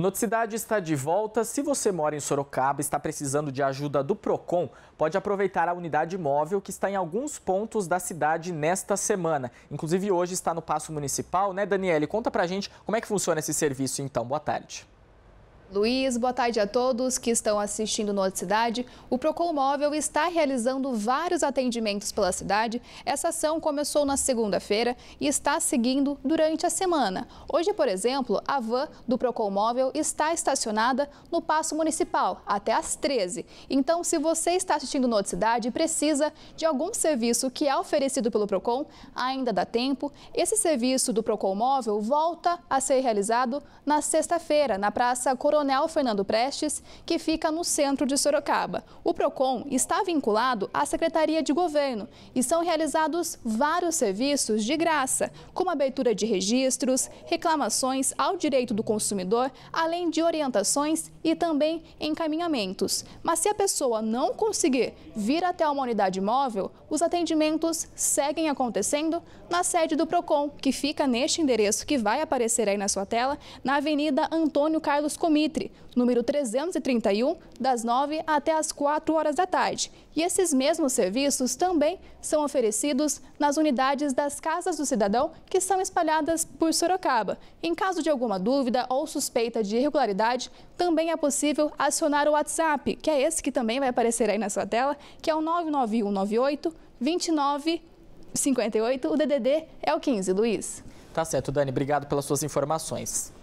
Noticidade está de volta. Se você mora em Sorocaba e está precisando de ajuda do PROCON, pode aproveitar a unidade móvel que está em alguns pontos da cidade nesta semana. Inclusive hoje está no Passo Municipal, né, Daniele? Conta pra gente como é que funciona esse serviço então. Boa tarde. Luiz, boa tarde a todos que estão assistindo no Cidade. O Procon Móvel está realizando vários atendimentos pela cidade. Essa ação começou na segunda-feira e está seguindo durante a semana. Hoje, por exemplo, a van do Procon Móvel está estacionada no Paço Municipal até às 13. Então, se você está assistindo no Cidade e precisa de algum serviço que é oferecido pelo Procon, ainda dá tempo. Esse serviço do Procon Móvel volta a ser realizado na sexta-feira, na Praça Coronel Coronel Fernando Prestes, que fica no centro de Sorocaba. O PROCON está vinculado à Secretaria de Governo e são realizados vários serviços de graça, como abertura de registros, reclamações ao direito do consumidor, além de orientações e também encaminhamentos. Mas se a pessoa não conseguir vir até uma unidade móvel, os atendimentos seguem acontecendo na sede do PROCON, que fica neste endereço que vai aparecer aí na sua tela, na Avenida Antônio Carlos Comida Mitre, número 331, das 9 até as 4 horas da tarde. E esses mesmos serviços também são oferecidos nas unidades das Casas do Cidadão, que são espalhadas por Sorocaba. Em caso de alguma dúvida ou suspeita de irregularidade, também é possível acionar o WhatsApp, que é esse que também vai aparecer aí na sua tela, que é o 99198 2958. O DDD é o 15, Luiz. Tá certo, Dani. Obrigado pelas suas informações.